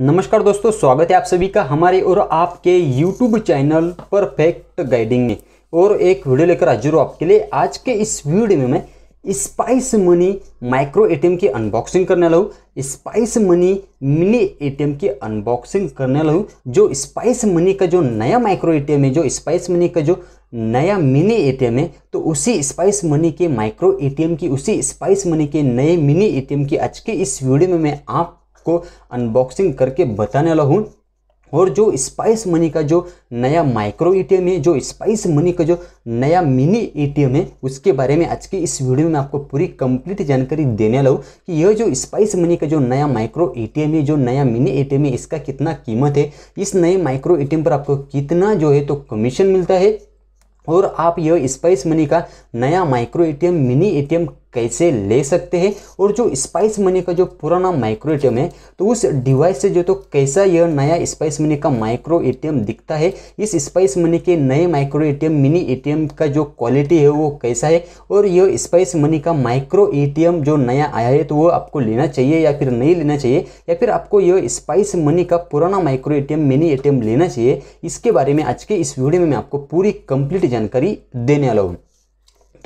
नमस्कार दोस्तों स्वागत है आप सभी का हमारे और आपके यूट्यूब चैनल परफेक्ट गाइडिंग में और एक वीडियो लेकर हाजिर हूँ आपके लिए आज के इस वीडियो में मैं स्पाइस मनी माइक्रो एटीएम की अनबॉक्सिंग करने लगूँ स्पाइस मनी मिनी एटीएम की अनबॉक्सिंग करने लगूँ जो स्पाइस मनी का जो नया माइक्रो एटीएम है जो स्पाइस मनी का जो नया मिनी ए है तो उसी स्पाइस मनी के माइक्रो ए की उसी स्पाइस मनी के नए मिनी ए की आज के इस वीडियो में मैं आप आपको अनबॉक्सिंग करके बताने वाला हूँ और जो स्पाइस मनी का जो नया माइक्रो एटीएम है जो स्पाइस मनी का जो नया मिनी एटीएम है उसके बारे में आज की इस वीडियो में आपको पूरी कंप्लीट जानकारी देने वाला कि यह जो स्पाइस मनी का जो नया माइक्रो एटीएम है जो नया मिनी एटीएम है इसका कितना कीमत है इस नए माइक्रो एटीएम पर आपको कितना जो है तो कमीशन मिलता है और आप यह स्पाइस मनी का नया माइक्रो एटीएम मिनी एटीएम कैसे ले सकते हैं और जो स्पाइस मनी का जो पुराना माइक्रो एटीएम है तो उस डिवाइस से जो तो कैसा यह नया स्पाइस मनी का माइक्रो एटीएम दिखता है इस स्पाइस मनी के नए माइक्रो एटीएम मिनी एटीएम का जो क्वालिटी है वो कैसा है और यह स्पाइस मनी का माइक्रो एटीएम जो नया आया है तो वो आपको लेना चाहिए या फिर नहीं लेना चाहिए या फिर आपको यह स्पाइस मनी का पुराना माइक्रो एटीएम मिनी एटीएम लेना चाहिए इसके बारे में आज के इस वीडियो में मैं आपको पूरी कंप्लीट जानकारी देने वाला हूँ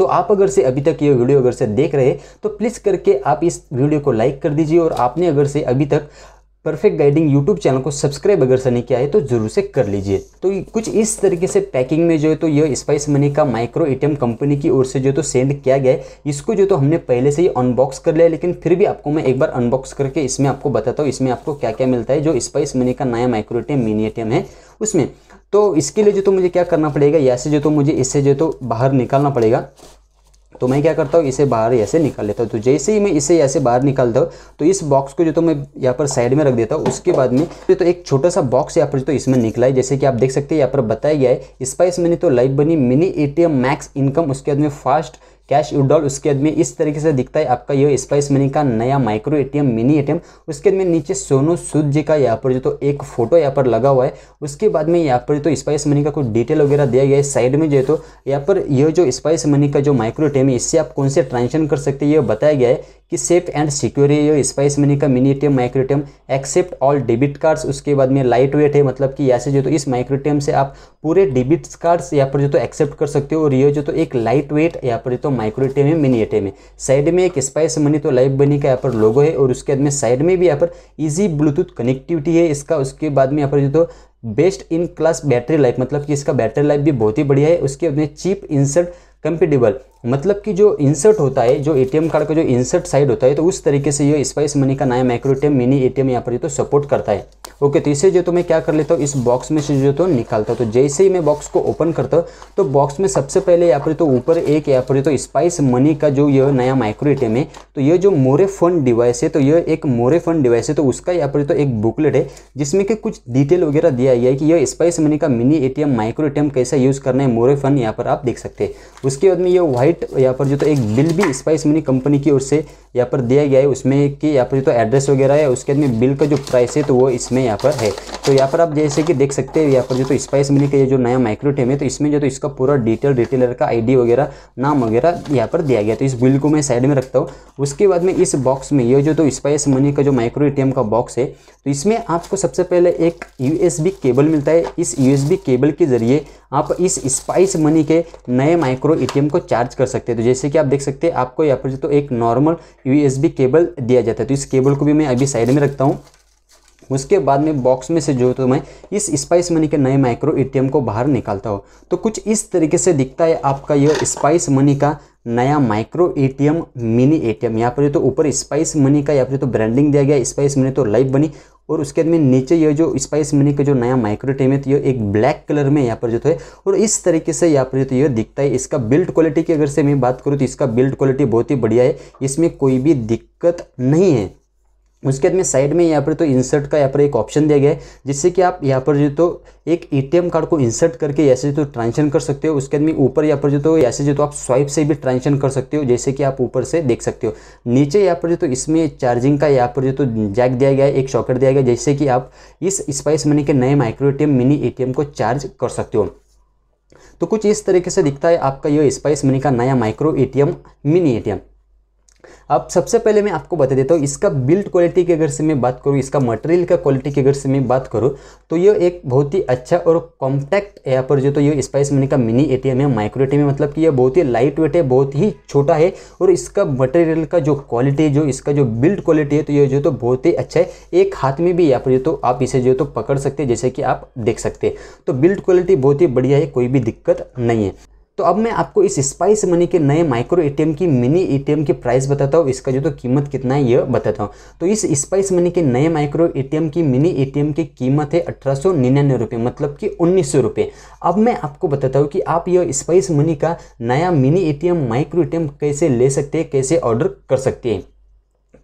तो आप अगर से अभी तक ये वीडियो अगर से देख रहे तो प्लीज़ करके आप इस वीडियो को लाइक कर दीजिए और आपने अगर से अभी तक परफेक्ट गाइडिंग यूट्यूब चैनल को सब्सक्राइब अगर से नहीं किया है तो जरूर से कर लीजिए तो कुछ इस तरीके से पैकिंग में जो है तो यह स्पाइस मनी का माइक्रो एटीएम कंपनी की ओर से जो तो सेंड किया गया है इसको जो तो हमने पहले से ही अनबॉक्स कर लिया लेकिन फिर भी आपको मैं एक बार अनबॉक्स करके इसमें आपको बताता हूँ इसमें आपको क्या क्या मिलता है जो स्पाइस मनी का नया माइक्रो एटीएम मिनी एटीएम है उसमें तो इसके लिए जो तो मुझे क्या करना पड़ेगा या से जो तो मुझे इससे जो तो बाहर निकालना पड़ेगा तो मैं क्या करता हूँ इसे बाहर ऐसे निकाल लेता हूँ तो जैसे ही मैं इसे ऐसे बाहर निकालता हूँ तो इस बॉक्स को जो तो मैं यहाँ पर साइड में रख देता हूँ उसके बाद में तो एक छोटा सा बॉक्स यहाँ पर तो इसमें निकला है जैसे कि आप देख सकते हैं यहाँ पर बताया गया है स्पाइस मैंने तो लाइव बनी मिनी ए मैक्स इनकम उसके बाद में फास्ट कैश विड्रॉल उसके बाद में इस तरीके से दिखता है आपका ये स्पाइस मनी का नया माइक्रो एटीएम मिनी एटीएम उसके बाद में नीचे सोनू सूद जी का यहाँ पर जो तो एक फोटो यहाँ पर लगा हुआ है उसके बाद में यहाँ पर तो स्पाइस मनी का कुछ डिटेल वगैरह दिया गया है साइड में जो है तो यहाँ पर यह जो स्पाइस मनी का जो माइक्रो एटीएम है इससे आप कौन से ट्रांजेक्शन कर सकते हैं ये बताया गया है कि सेफ एंड सिक्योर है ये स्पाइस मनी का mini ATM micro ATM accept all debit cards उसके बाद में लाइट वेट है मतलब कि यहाँ से जो तो इस माइक्रो एटीएम से आप पूरे डेबिट कार्ड्स यहाँ पर जो तो एक्सेप्ट कर सकते हो और ये जो तो एक लाइट वेट यहाँ पर जो तो माइक्रो एटीएम है मिनी एटीएम है साइड में एक स्पाइस मनी तो लाइव बनी का यहाँ पर लोगो है और उसके बाद में साइड में भी यहाँ पर इजी ब्लूटूथ कनेक्टिविटी है इसका उसके बाद में यहाँ पर जो तो best in class battery life मतलब कि इसका बैटरी लाइफ भी बहुत ही बढ़िया है उसके बाद में चीप इंसर्ट कंपेटेबल मतलब कि जो इंसर्ट होता है जो एटीएम कार्ड का जो इंसर्ट साइड होता है तो उस तरीके से ये स्पाइस मनी का नया माइक्रो एटीएम मिनी एटीएम यहाँ पर जो तो सपोर्ट करता है ओके तो इसे जो तो मैं क्या कर लेता हूँ इस बॉक्स में से जो तो निकालता तो जैसे ही मैं बॉक्स को ओपन करता हूँ तो बॉक्स में सबसे पहले यहाँ पर तो ऊपर एक या फिर तो स्पाइस मनी का जो यह नया माइक्रो एटीएम है तो यह जो मोरे फंड डिवाइस है तो यह एक मोरे फंड डिवाइस है तो उसका यहाँ पर तो एक बुकलेट है जिसमें कि कुछ डिटेल वगैरह दिया गया है कि यह स्पाइस मनी का मिनी ए माइक्रो एटीएम कैसा यूज़ करना है मोरे फंड यहाँ पर आप देख सकते हैं उसके बाद में यह व्हाइट यहाँ पर जो तो एक बिल भी स्पाइस मनी कंपनी की ओर से यहाँ पर दिया गया है उसमें कि यहाँ पर जो तो एड्रेस वगैरह है उसके बाद में बिल का जो प्राइस है तो वो इसमें यहाँ पर है तो यहाँ पर आप जैसे कि देख सकते हैं यहाँ पर जो तो स्पाइस मिली का ये जो नया माइक्रोटेम है तो इसमें जो तो इसका पूरा डिटेल रिटेलर का आईडी वगैरह नाम वगैरह यहाँ पर दिया गया तो इस बिल को मैं साइड में रखता हूँ उसके बाद में इस बॉक्स में ये जो तो स्पाइस मनी का जो माइक्रो ए का बॉक्स है तो इसमें आपको सबसे पहले एक यू केबल मिलता है इस यू केबल के ज़रिए आप इस स्पाइस मनी के नए माइक्रो एटीएम को चार्ज कर सकते हैं तो जैसे कि आप देख सकते हैं आपको यहाँ पर जो तो एक नॉर्मल यूएसबी केबल दिया जाता है तो इस केबल को भी मैं अभी साइड में रखता हूँ उसके बाद में बॉक्स में से जो तो मैं इस स्पाइस मनी के नए माइक्रो एटीएम को बाहर निकालता हूँ तो कुछ इस तरीके से दिखता है आपका यह स्पाइस मनी का नया माइक्रो एटीएम मिनी एटीएम यहाँ पर तो ऊपर स्पाइस मनी का यहाँ पर तो ब्रांडिंग दिया गया स्पाइस मनी तो लाइव बनी और उसके बाद में नीचे ये जो स्पाइस मनी का जो नया माइक्रो टेम है तो ये एक ब्लैक कलर में यहाँ पर जो तो है और इस तरीके से यहाँ पर जो तो ये दिखता है इसका बिल्ड क्वालिटी की अगर से मैं बात करूँ तो इसका बिल्ड क्वालिटी बहुत ही बढ़िया है इसमें कोई भी दिक्कत नहीं है उसके बाद में साइड में यहाँ पर तो इंसर्ट का यहाँ पर एक ऑप्शन दिया गया है जिससे कि आप यहाँ पर जो तो एक एटीएम कार्ड को इंसर्ट करके ऐसे जो तो ट्रांजेक्शन कर सकते हो उसके बाद में ऊपर यहाँ पर जो तो ऐसे जो तो आप स्वाइप से भी ट्रांजेक्शन कर सकते हो जैसे कि आप ऊपर से देख सकते हो नीचे यहाँ पर जो तो इसमें चार्जिंग का यहाँ पर जो तो जैक दिया गया है एक शॉकेट दिया गया जैसे कि आप इस स्पाइस मनी के नए माइक्रो ए मिनी ए को चार्ज कर सकते हो तो कुछ इस तरीके से दिखता है आपका यह स्पाइस मनी का नया माइक्रो ए मिनी ए अब सबसे पहले मैं आपको बता देता हूँ इसका बिल्ड क्वालिटी की अगर से मैं बात करूँ इसका मटेरियल का क्वालिटी की अगर से मैं बात करूँ तो ये एक बहुत ही अच्छा और कॉम्पैक्ट यहाँ पर जो तो ये स्पाइस मनी का मिनी ए है माइक्रो ए मतलब कि यह बहुत ही लाइट वेट है बहुत ही छोटा है और इसका मटेरियल का जो क्वालिटी है जो इसका जो बिल्ड क्वालिटी है तो ये जो तो बहुत ही अच्छा है एक हाथ में भी यहाँ पर जो तो आप इसे जो तो पकड़ सकते हैं जैसे कि आप देख सकते हैं तो बिल्ड क्वालिटी बहुत ही बढ़िया है कोई भी दिक्कत नहीं है तो अब मैं आपको इस स्पाइस मनी के नए माइक्रो एटीएम की मिनी एटीएम की प्राइस बताता हूँ इसका जो तो कीमत कितना है ये बताता हूँ तो इस स्पाइस मनी के नए माइक्रो एटीएम की मिनी एटीएम की कीमत है अठारह सौ निन्यानवे रुपये मतलब कि उन्नीस सौ रुपये अब मैं आपको बताता हूँ कि आप यह स्पाइस मनी का नया मिनी ए माइक्रो ए कैसे ले सकते हैं कैसे ऑर्डर कर सकते हैं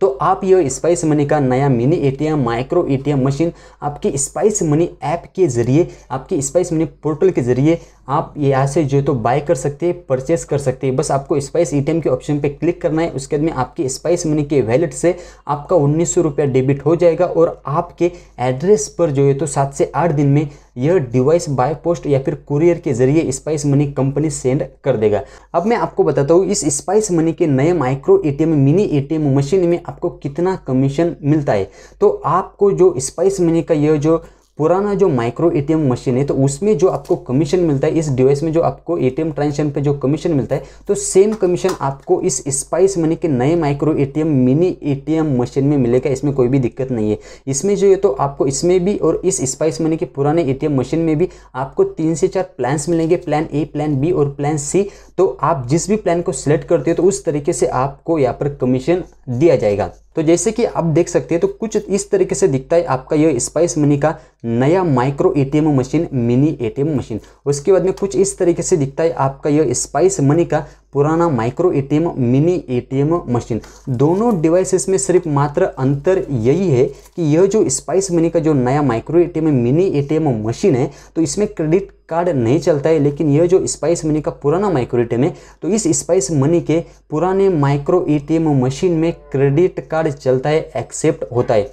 तो आप यह स्पाइस मनी का नया mini ATM micro ATM machine आपके स्पाइस मनी ऐप के जरिए आपके स्पाइस मनी पोर्टल के जरिए आप यहाँ से जो तो बाय कर सकते हैं परचेस कर सकते हैं बस आपको स्पाइस एटीएम के ऑप्शन पे क्लिक करना है उसके बाद में आपके स्पाइस मनी के वैलेट से आपका उन्नीस सौ रुपया डेबिट हो जाएगा और आपके एड्रेस पर जो है तो सात से आठ दिन में यह डिवाइस बाय पोस्ट या फिर कुरियर के जरिए स्पाइस मनी कंपनी सेंड कर देगा अब मैं आपको बताता हूँ इस स्पाइस मनी के नए micro ATM mini ATM machine में आपको कितना कमीशन मिलता है तो आपको जो स्पाइस मनी का यह जो पुराना जो माइक्रो एटीएम मशीन है तो उसमें जो आपको कमीशन मिलता है इस डिवाइस में जो आपको एटीएम ट्रांजेक्शन पे जो कमीशन मिलता है तो सेम कमीशन आपको इस स्पाइस मनी के नए micro ATM mini ATM machine में मिलेगा इसमें कोई भी दिक्कत नहीं है इसमें जो है तो आपको इसमें भी और इस स्पाइस मनी के पुराने ए मशीन में भी आपको तीन से चार प्लान्स मिलेंगे प्लान ए प्लान बी और प्लान सी तो आप जिस भी प्लान को सिलेक्ट करते हो तो उस तरीके से आपको यहाँ पर कमीशन दिया जाएगा तो जैसे कि आप देख सकते हैं तो कुछ इस तरीके से दिखता है आपका यह स्पाइस मनी का नया micro ATM machine mini ATM machine उसके बाद में कुछ इस तरीके से दिखता है आपका यह स्पाइस मनी का पुराना micro ATM mini ATM machine दोनों डिवाइसेस में सिर्फ मात्र अंतर यही है कि यह जो स्पाइस मनी का जो नया micro ATM mini ATM machine है तो इसमें क्रेडिट कार्ड नहीं चलता है लेकिन यह जो स्पाइस मनी का पुराना माइक्रो एटीएम है तो इस स्पाइस मनी के पुराने माइक्रो एटीएम मशीन में क्रेडिट कार्ड चलता है एक्सेप्ट होता है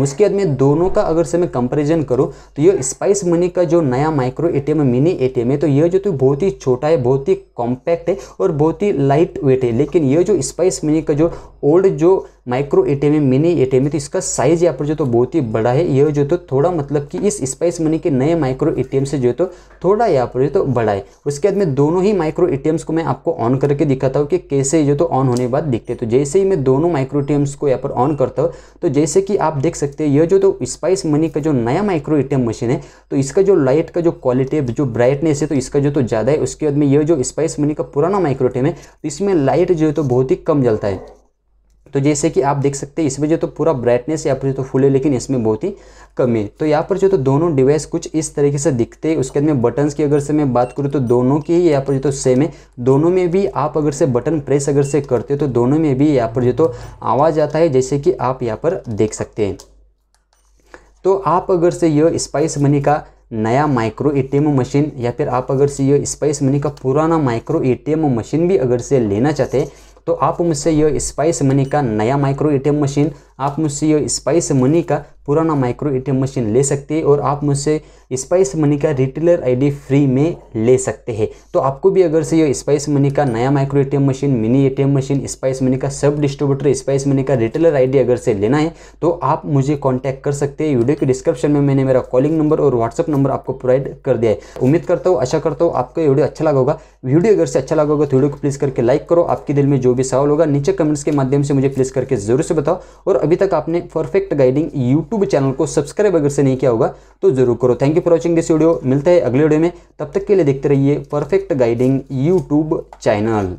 उसके बाद में दोनों का अगर से मैं कंपेरिजन करूँ तो ये स्पाइस मनी का जो नया माइक्रो एटीएम मिनी एटीएम है तो ये जो तो बहुत ही छोटा है बहुत ही कॉम्पैक्ट है और बहुत ही लाइट वेट है लेकिन ये जो स्पाइस मनी का जो ओल्ड जो माइक्रो ए मिनी ए तो इसका साइज यहाँ पर जो तो बहुत ही बड़ा है यह जो तो थोड़ा मतलब कि इस स्पाइस मनी के नए माइक्रो ए से जो तो थोड़ा यहाँ पर जो तो बड़ा है उसके बाद में दोनों ही माइक्रो ए को मैं आपको ऑन करके दिखाता हूँ कि कैसे जो तो ऑन होने के बाद दिखते तो जैसे ही मैं दोनों माइक्रो ए को यहाँ पर ऑन करता हूँ तो जैसे कि आप देख सकते हैं यह जो तो स्पाइस मनी का जो नया माइक्रो ए मशीन है तो इसका जो लाइट का जो क्वालिटी है जो ब्राइटनेस है तो इसका जो तो ज़्यादा है उसके बाद में यह जो स्पाइस मनी का पुराना माइक्रो है तो इसमें लाइट जो है तो बहुत ही कम जलता है तो जैसे कि आप देख सकते हैं इसमें जो तो पूरा ब्राइटनेस यहाँ पर जो तो फुल है लेकिन इसमें बहुत ही कम है तो यहाँ पर जो तो दोनों डिवाइस कुछ इस तरीके से दिखते हैं उसके बाद में बटन्स की अगर से मैं बात करूँ तो दोनों की ही यहाँ पर जो तो सेम है दोनों में भी आप अगर से बटन प्रेस अगर से करते हो तो दोनों में भी यहाँ पर जो तो आवाज़ आता है जैसे कि आप यहाँ पर देख सकते हैं तो आप अगर से यह स्पाइस मनी का नया माइक्रो एटीएम मशीन या फिर आप अगर से यह स्पाइस मनी का पुराना माइक्रो एटीएम मशीन भी अगर से लेना चाहते हैं तो आप मुझसे यह स्पाइस मनी का नया माइक्रो एटीएम मशीन आप मुझसे यह स्पाइस मनी का पुराना माइक्रो एटीएम मशीन ले सकते हैं और आप मुझसे स्पाइस मनी का रिटेलर आईडी फ्री में ले सकते हैं तो आपको भी अगर से ये स्पाइस मनी का नया micro ATM machine mini ATM machine Spice Money का सब डिस्ट्रीब्यूटर स्पाइस मनी का रिटेलर आईडी अगर से लेना है तो आप मुझे कॉन्टैक्ट कर सकते हैं वीडियो के डिस्क्रिप्शन में मैंने मेरा कॉलिंग नंबर और व्हाट्सअप नंबर आपको प्रोवाइड कर दिया है उम्मीद करता हूँ आशा करता हूँ आपको वीडियो अच्छा लगा होगा वीडियो अगर से अच्छा लगा होगा तो वीडियो को प्लीज़ करके लाइक करो आपके दिल में जो भी सवाल होगा नीचे कमेंट्स के माध्यम से मुझे प्लीज़ करके जरूर से बताओ और अभी तक आपने Perfect Guiding You YouTube channel को सब्सक्राइब अगर से नहीं किया होगा तो जरूर करो thank you for watching this video मिलता है अगले वीडियो में तब तक के लिए देखते रहिए परफेक्ट गाइडिंग यूट्यूब चैनल